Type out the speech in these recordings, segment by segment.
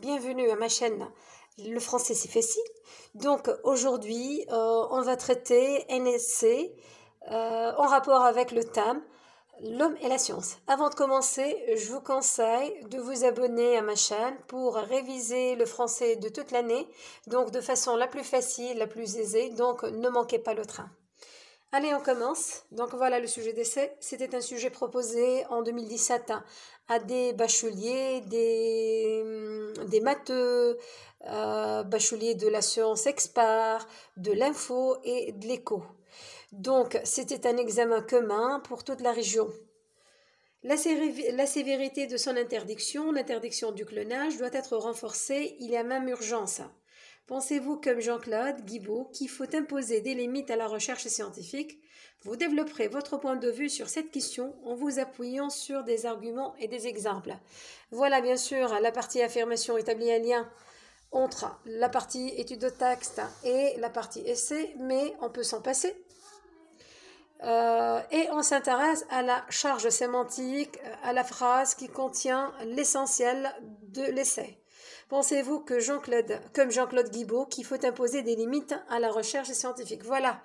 Bienvenue à ma chaîne Le français c'est facile. Donc aujourd'hui, euh, on va traiter NSC euh, en rapport avec le thème L'homme et la science. Avant de commencer, je vous conseille de vous abonner à ma chaîne pour réviser le français de toute l'année, donc de façon la plus facile, la plus aisée. Donc ne manquez pas le train. Allez, on commence. Donc voilà le sujet d'essai. C'était un sujet proposé en 2017 hein, à des bacheliers, des, hum, des matheux, euh, bacheliers de la science expert, de l'info et de l'éco. Donc c'était un examen commun pour toute la région. La, la sévérité de son interdiction, l'interdiction du clonage, doit être renforcée. Il y a même urgence. Pensez-vous comme Jean-Claude Guibault qu'il faut imposer des limites à la recherche scientifique Vous développerez votre point de vue sur cette question en vous appuyant sur des arguments et des exemples. Voilà bien sûr la partie affirmation établit un lien entre la partie étude de texte et la partie essai, mais on peut s'en passer. Euh, et on s'intéresse à la charge sémantique, à la phrase qui contient l'essentiel de l'essai. Pensez-vous que Jean-Claude, comme Jean-Claude Guibault, qu'il faut imposer des limites à la recherche scientifique Voilà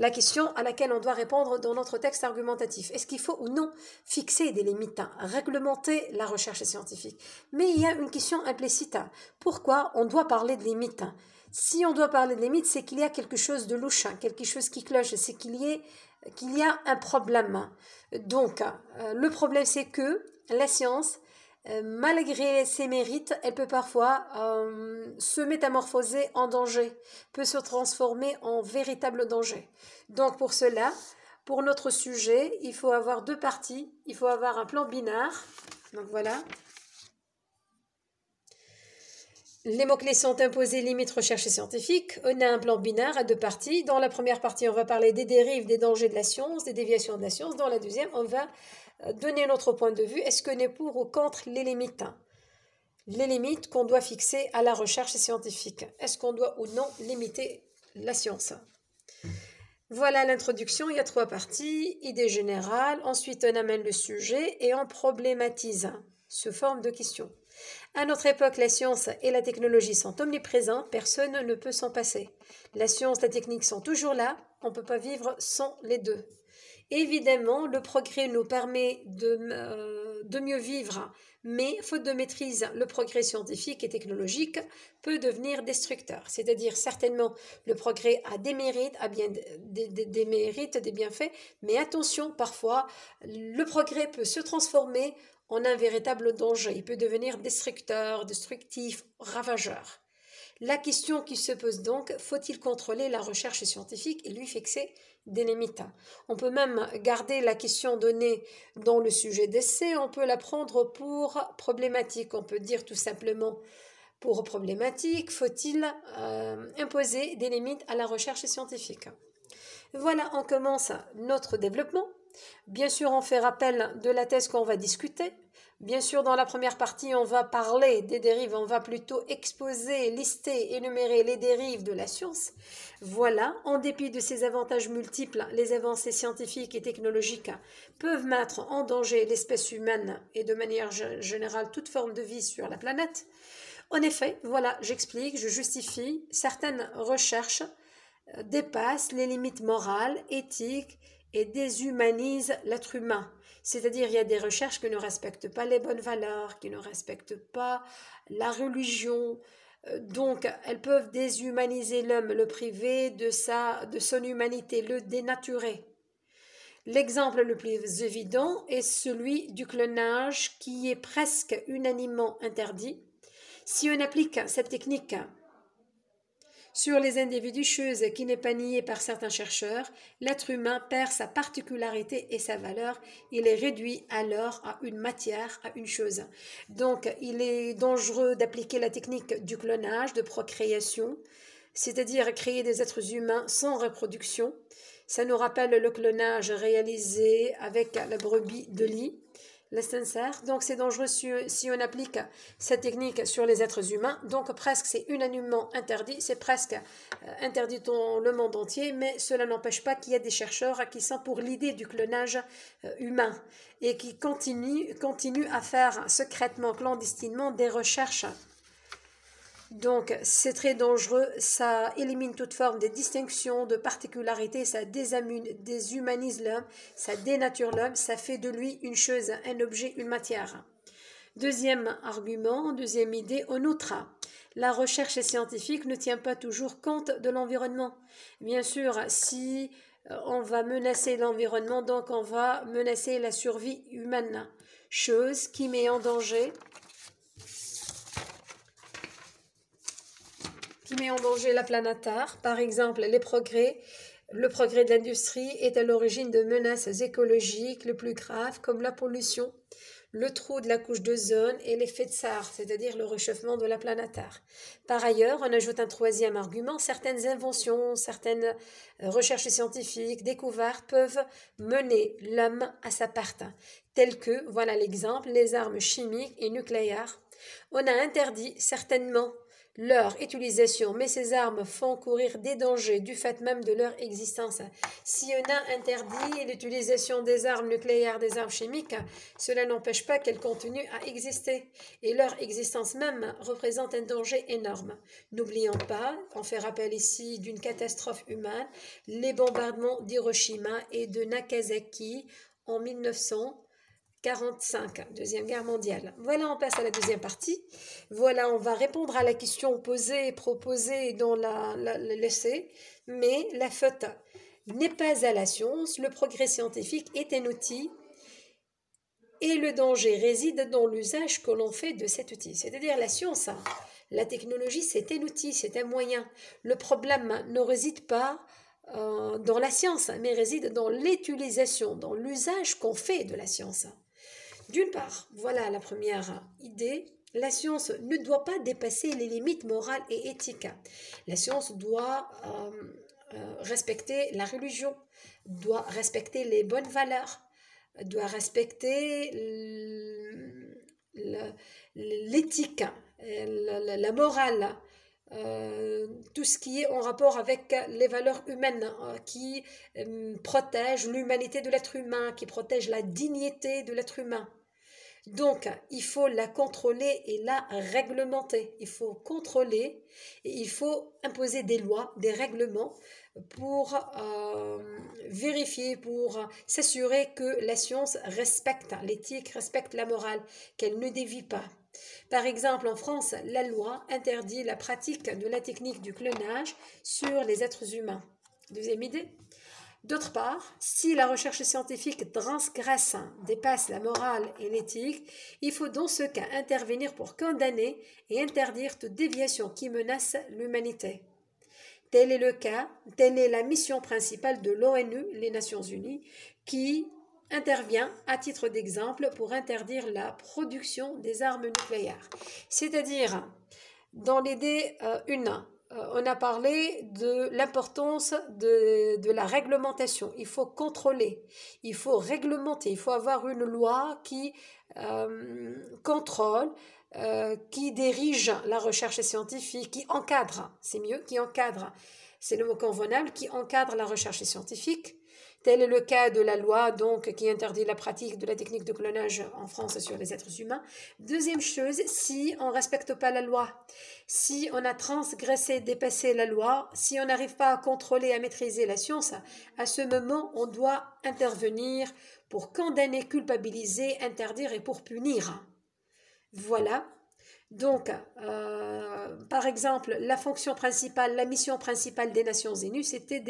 la question à laquelle on doit répondre dans notre texte argumentatif. Est-ce qu'il faut ou non fixer des limites, réglementer la recherche scientifique Mais il y a une question implicite. Pourquoi on doit parler de limites Si on doit parler de limites, c'est qu'il y a quelque chose de louche, quelque chose qui cloche, c'est qu'il y, a un problème. Donc, euh, le problème, c'est que la science euh, malgré ses mérites, elle peut parfois euh, se métamorphoser en danger, peut se transformer en véritable danger. Donc pour cela, pour notre sujet, il faut avoir deux parties. Il faut avoir un plan binaire. Donc voilà. Les mots-clés sont imposés, limites, recherche et scientifique. On a un plan binaire à deux parties. Dans la première partie, on va parler des dérives, des dangers de la science, des déviations de la science. Dans la deuxième, on va euh, donner notre point de vue. Est-ce qu'on est pour ou contre les limites Les limites qu'on doit fixer à la recherche scientifique. Est-ce qu'on doit ou non limiter la science voilà l'introduction, il y a trois parties, idée générale, ensuite on amène le sujet et on problématise sous forme de questions. À notre époque, la science et la technologie sont omniprésents, personne ne peut s'en passer. La science, la technique sont toujours là, on ne peut pas vivre sans les deux. Évidemment, le progrès nous permet euh, de, mieux vivre, mais faute de maîtrise, le progrès scientifique et technologique peut devenir destructeur. C'est-à-dire, certainement, le progrès a des mérites, bien des, mérites, des bienfaits, mais attention, parfois, le progrès peut se transformer en un véritable danger. Il peut devenir destructeur, destructif, ravageur. La question qui se pose donc, faut-il contrôler la recherche scientifique et lui fixer des limites On peut même garder la question donnée dans le sujet d'essai, on peut la prendre pour problématique, on peut dire tout simplement pour problématique, faut-il euh, imposer des limites à la recherche scientifique Voilà, on commence notre développement Bien sûr, on fait rappel de la thèse qu'on va discuter. Bien sûr, dans la première partie, on va parler des dérives, on va plutôt exposer, lister, énumérer les dérives de la science. Voilà, en dépit de ces avantages multiples, les avancées scientifiques et technologiques peuvent mettre en danger l'espèce humaine et de manière générale toute forme de vie sur la planète. En effet, voilà, j'explique, je justifie, certaines recherches dépassent les limites morales, éthiques, et déshumanise l'être humain. C'est-à-dire, il y a des recherches qui ne respectent pas les bonnes valeurs, qui ne respectent pas la religion. Euh, donc, elles peuvent déshumaniser l'homme, le priver de, sa, de son humanité, le dénaturer. L'exemple le plus évident est celui du clonage qui est presque unanimement interdit. Si on applique cette technique sur les individus, cheuses qui n'est pas nié par certains chercheurs, l'être humain perd sa particularité et sa valeur. Il est réduit alors à une matière, à une chose. Donc, il est dangereux d'appliquer la technique du clonage, de procréation, c'est-à-dire créer des êtres humains sans reproduction. Ça nous rappelle le clonage réalisé avec la brebis de lit donc c'est dangereux si, on applique cette technique sur les êtres humains. Donc presque c'est unanimement interdit, c'est presque euh, interdit dans le monde entier, mais cela n'empêche pas qu'il y ait des chercheurs qui sont pour l'idée du clonage euh, humain et qui continuent, continuent à faire secrètement, clandestinement des recherches donc, c'est très dangereux. Ça élimine toute forme de distinction, de particularité. Ça déshumanise l'homme. Ça dénature l'homme. Ça fait de lui une chose, un objet, une matière. Deuxième argument, deuxième idée, on notera. La recherche scientifique ne tient pas toujours compte de l'environnement. Bien sûr, si euh, on va menacer l'environnement, donc on va menacer la survie humaine, chose qui met en danger qui met en danger la planète Par exemple, les progrès, le progrès de l'industrie est à l'origine de menaces écologiques les plus graves comme la pollution, le trou de la couche d'ozone et l'effet de serre, c'est-à-dire le réchauffement de la planète Par ailleurs, on ajoute un troisième argument, certaines inventions, certaines euh, recherches scientifiques, découvertes peuvent mener l'homme à sa perte, telles que, voilà l'exemple, les armes chimiques et nucléaires. On a interdit certainement leur utilisation, mais ces armes font courir des dangers du fait même de leur existence. Si on a interdit l'utilisation des armes nucléaires, des armes chimiques, cela n'empêche pas qu'elles continuent à exister. Et leur existence même représente un danger énorme. N'oublions pas, on fait rappel ici d'une catastrophe humaine, les bombardements d'Hiroshima et de Nagasaki en 1900 45, hein, Deuxième Guerre mondiale. Voilà, on passe à la deuxième partie. Voilà, on va répondre à la question posée, proposée dans la, le l'essai, mais la faute n'est pas à la science. Le progrès scientifique est un outil et le danger réside dans l'usage que l'on fait de cet outil. C'est-à-dire la science, hein, la technologie, c'est un outil, c'est un moyen. Le problème ne réside pas euh, dans la science, mais réside dans l'utilisation, dans l'usage qu'on fait de la science. D'une part, voilà la première idée, la science ne doit pas dépasser les limites morales et éthiques. La science doit euh, euh, respecter la religion, doit respecter les bonnes valeurs, doit respecter l'éthique, la morale, euh, tout ce qui est en rapport avec les valeurs humaines qui protègent l'humanité de l'être humain, qui protègent la dignité de l'être humain. Donc, il faut la contrôler et la réglementer. Il faut contrôler et il faut imposer des lois, des règlements pour euh, vérifier, pour s'assurer que la science respecte l'éthique, respecte la morale, qu'elle ne dévie pas. Par exemple, en France, la loi interdit la pratique de la technique du clonage sur les êtres humains. Deuxième idée, D'autre part, si la recherche scientifique transgresse, dépasse la morale et l'éthique, il faut dans ce cas intervenir pour condamner et interdire toute déviation qui menace l'humanité. Tel est le cas, telle est la mission principale de l'ONU, les Nations Unies, qui intervient à titre d'exemple pour interdire la production des armes nucléaires. C'est-à-dire, dans l'idée 1, euh, euh, on a parlé de l'importance de, la réglementation. Il faut contrôler, il faut réglementer, il faut avoir une loi qui euh, contrôle, euh, qui dirige la recherche scientifique, qui encadre, c'est mieux, qui encadre, c'est le mot convenable, qui encadre la recherche scientifique Tel est le cas de la loi donc qui interdit la pratique de la technique de clonage en France sur les êtres humains. Deuxième chose, si on ne respecte pas la loi, si on a transgressé, dépassé la loi, si on n'arrive pas à contrôler, à maîtriser la science, à ce moment, on doit intervenir pour condamner, culpabiliser, interdire et pour punir. Voilà donc, euh, par exemple, la fonction principale, la mission principale des Nations Unies, c'était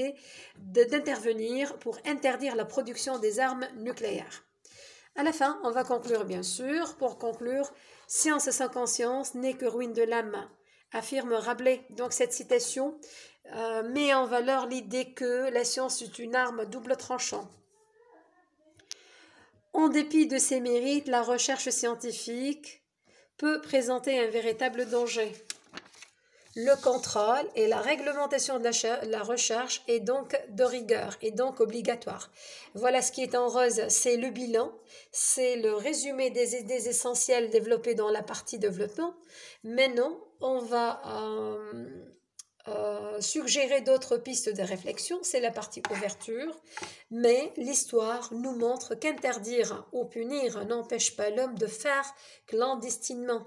d'intervenir pour interdire la production des armes nucléaires. À la fin, on va conclure, bien sûr. Pour conclure, science sans conscience n'est que ruine de l'âme, affirme Rabelais. Donc, cette citation euh, met en valeur l'idée que la science est une arme double tranchant. En dépit de ses mérites, la recherche scientifique peut présenter un véritable danger. Le contrôle et la réglementation de la, recherche est donc de rigueur et donc obligatoire. Voilà ce qui est en rose, c'est le bilan, c'est le résumé des idées essentielles développées dans la partie développement. Maintenant, on va... Euh, euh, suggérer d'autres pistes de réflexion, c'est la partie ouverture, mais l'histoire nous montre qu'interdire ou punir n'empêche pas l'homme de faire clandestinement.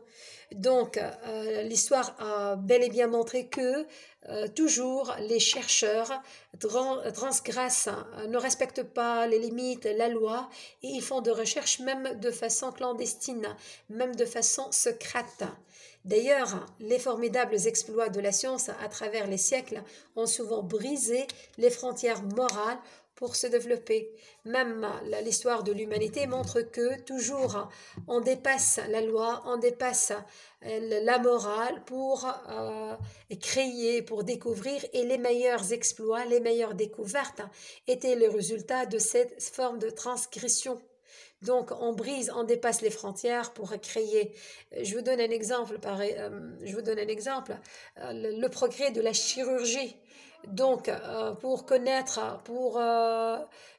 Donc, euh, l'histoire a bel et bien montré que euh, toujours les chercheurs transgressent, ne respectent pas les limites, la loi, et ils font de recherches même de façon clandestine, même de façon secrète. D'ailleurs, les formidables exploits de la science à travers les siècles ont souvent brisé les frontières morales pour se développer. Même l'histoire de l'humanité montre que toujours on dépasse la loi, on dépasse euh, la morale pour euh, créer, pour découvrir et les meilleurs exploits, les meilleures découvertes étaient le résultat de cette forme de transgression. Donc, on brise, on dépasse les frontières pour créer. Euh, je vous donne un exemple. Euh, je vous donne un exemple. Euh, le, progrès de la chirurgie. Donc, pour connaître, pour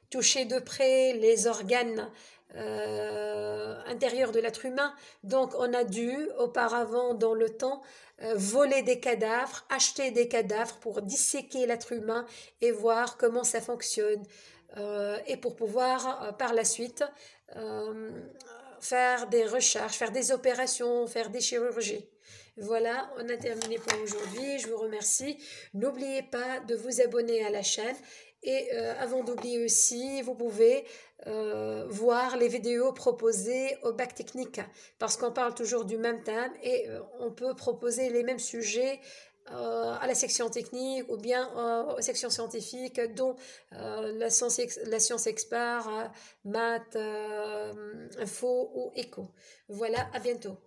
toucher de près les organes intérieurs de l'être humain. Donc on a dû auparavant dans le temps voler des cadavres, acheter des cadavres pour disséquer l'être humain et voir comment ça fonctionne. et pour pouvoir par la suite euh, faire des recherches, faire des opérations, faire des chirurgies. Voilà, on a terminé pour aujourd'hui. Je vous remercie. N'oubliez pas de vous abonner à la chaîne. Et euh, avant d'oublier aussi, vous pouvez euh, voir les vidéos proposées au bac technique parce qu'on parle toujours du même thème et on peut proposer les mêmes sujets euh, à la section technique ou bien euh, aux sections scientifiques, dont euh, la, science, expert, maths, info ou éco. Voilà, à bientôt.